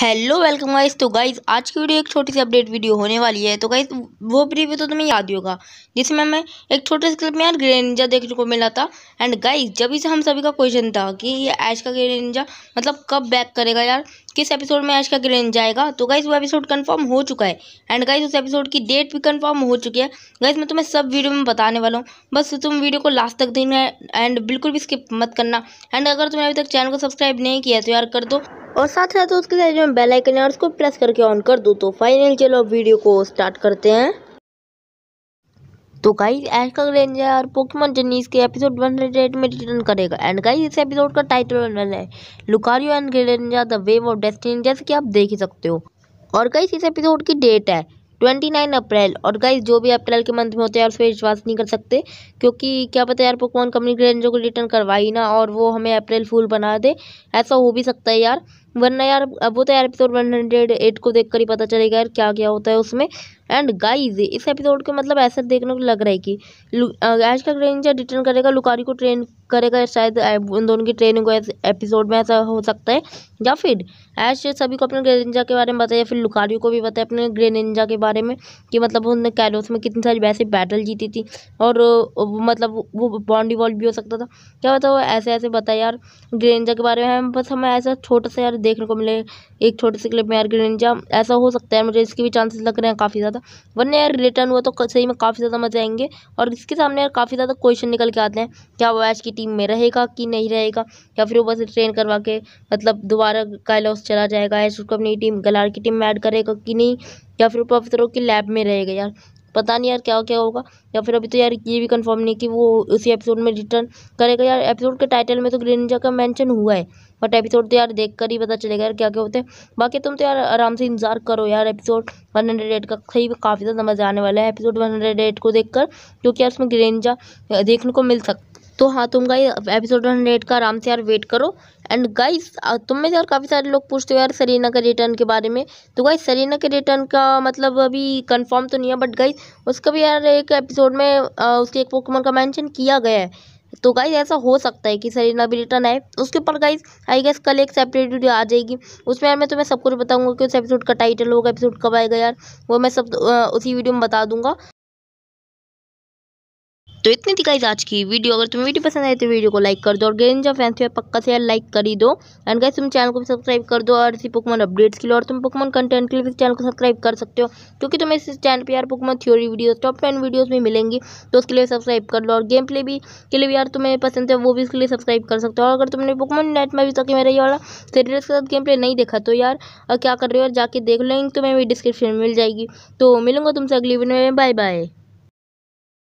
hello welcome guys तो guys आज की वीडियो एक छोटी सी अपडेट वीडियो होने वाली है तो गाइस वो प्रीव्यू तो तुम्हें याद ही होगा जिसमें हमें एक छोटे से क्लिप में यार ग्रेन इंजा देखने को मिला था एंड गाइस जब इसे हम सभी का क्वेश्चन था कि ये ऐश का ग्रेन इंजा मतलब कब बैक करेगा यार किस एपिसोड में ऐश का ग्रेन इंजा आएगा तो गाइस वो एपिसोड कन्फर्म हो चुका है एंड गाइज उस एपिसोड की डेट भी कन्फर्म हो चुकी है गाइज मैं तुम्हें सब वीडियो में बताने वाला हूँ बस तुम वीडियो को लास्ट तक देना एंड बिल्कुल भी स्किप मत करना एंड अगर तुम्हें अभी तक चैनल को सब्सक्राइब नहीं किया तो यार कर दो और साथ साथ उसके साथ जो बेल आइकन है उसको प्रेस करके ऑन कर दो तो फाइनल चलो वीडियो को स्टार्ट करते हैं तो गाइस आज का ग्रेंजर और पोकेमोन जर्नीस के एपिसोड 108 में रिटर्न करेगा एंड गाइस इस एपिसोड का टाइटल है Lucario and Greninja the wave of destiny जैसे कि आप देख ही सकते हो और गाइस इस एपिसोड की डेट है ट्वेंटी नाइन अप्रैल और गाइज जो भी अप्रैल के मंथ में होते हैं यार उस पर विश्वास नहीं कर सकते क्योंकि क्या पता यार पकवान कंपनी क्रेंजो को रिटर्न करवाई ना और वो हमें अप्रैल फूल बना दे ऐसा हो भी सकता है यार वरना यार अब वो तो यार एपिसोड वन हंड्रेड एट को देख कर ही पता चलेगा यार क्या क्या होता है उसमें एंड गाइज इस एपिसोड को मतलब ऐसा देखने को लग रहा है कि आज का रेंजर रिटर्न करेगा लुकारी को ट्रेन करेगा शायद उन दोनों की ट्रेनिंग को एपिसोड में ऐसा हो सकता है या फिर ऐश सभी को अपने ग्रेनिंजा के बारे में बताया फिर लुकारी को भी बताया अपने ग्रेनिंजा के बारे में कि मतलब उनने कैलोस में कितनी सारी वैसे बैटल जीती थी और मतलब वो बॉन्डी वॉल भी हो सकता था क्या बताओ ऐसे ऐसे बताया यार ग्रेनिंजा के बारे में बस हमें ऐसा छोटा सा यार देखने को मिले एक छोटे से क्लिप में यार ग्रेंजा ऐसा हो सकता है मुझे इसके भी चांसेस लग रहे हैं काफ़ी ज़्यादा वरना यार रिटर्न हुआ तो सही में काफ़ी ज़्यादा मजे आएंगे और इसके सामने यार काफ़ी ज़्यादा क्वेश्चन निकल के आते हैं क्या वो की टीम में रहेगा कि नहीं रहेगा या फिर वो बस ट्रेन करवा के मतलब दोबारा कायलॉस चला जाएगा ऐश उसको अपनी टीम गलार की टीम में ऐड करेगा कि नहीं या फिर प्रोफेसरों की लैब में रहेगा यार पता नहीं यार क्या क्या होगा या फिर अभी तो यार ये भी कंफर्म नहीं कि वो उसी एपिसोड में रिटर्न करेगा यार एपिसोड के टाइटल में तो ग्रीन निंजा का मेंशन हुआ है बट एपिसोड तो यार देख कर ही पता चलेगा यार क्या क्या होते हैं बाकी तुम तो यार आराम से इंतजार करो यार एपिसोड वन हंड्रेड एट का सही काफ़ी ज़्यादा मज़ा आने वाला है एपिसोड वन हंड्रेड एट को देख कर क्योंकि यार उसमें ग्रेनजा देखने को मिल सकता तो हाँ तुम गाइस एपिसोड हंड्रेड का आराम से यार वेट करो एंड गाइस तुम में से यार काफ़ी सारे लोग पूछते हो यार सरीना के रिटर्न के बारे में तो गाइस सरीना के रिटर्न का मतलब अभी कंफर्म तो नहीं है बट गाइस उसका भी यार एक एपिसोड में आ, उसके एक पोकमन का मेंशन किया गया है तो गाइज ऐसा हो सकता है कि सरीना भी रिटर्न आए उसके ऊपर गाइज आई गेस कल एक सेपरेट वीडियो आ जाएगी उसमें यार मैं तुम्हें सब कुछ बताऊँगा कि उस एपिसोड का टाइटल होगा एपिसोड कब आएगा यार वो मैं सब उसी वीडियो में बता दूंगा तो इतनी थी गाइज आज की वीडियो अगर तुम्हें वीडियो पसंद आए तो वीडियो को लाइक कर दो और गेंजा फैंस में पक्का से यार लाइक कर ही दो एंड गाइज तुम चैनल को भी सब्सक्राइब कर दो और इसी पुकमन अपडेट्स के लिए और तुम पुकमन कंटेंट के लिए भी चैनल को सब्सक्राइब कर सकते हो क्योंकि तुम्हें इस चैनल पर यार Pokemon theory video top ten videos भी मिलेंगी तो उसके लिए सब्सक्राइब कर लो और गेम प्ले भी के लिए भी यार तुम्हें पसंद है वो भी उसके लिए सब्सक्राइब कर सकते हो और अगर तुमने पुकमन नेट में भी तक मेरा ये वाला सीरियस के साथ गेम प्ले नहीं देखा तो यार क्या कर रहे हो और जाके देख लो तुम्हें भी डिस्क्रिप्शन में मिल जाएगी तो मिलूंगा तुमसे अगली वीडियो में बाय बाय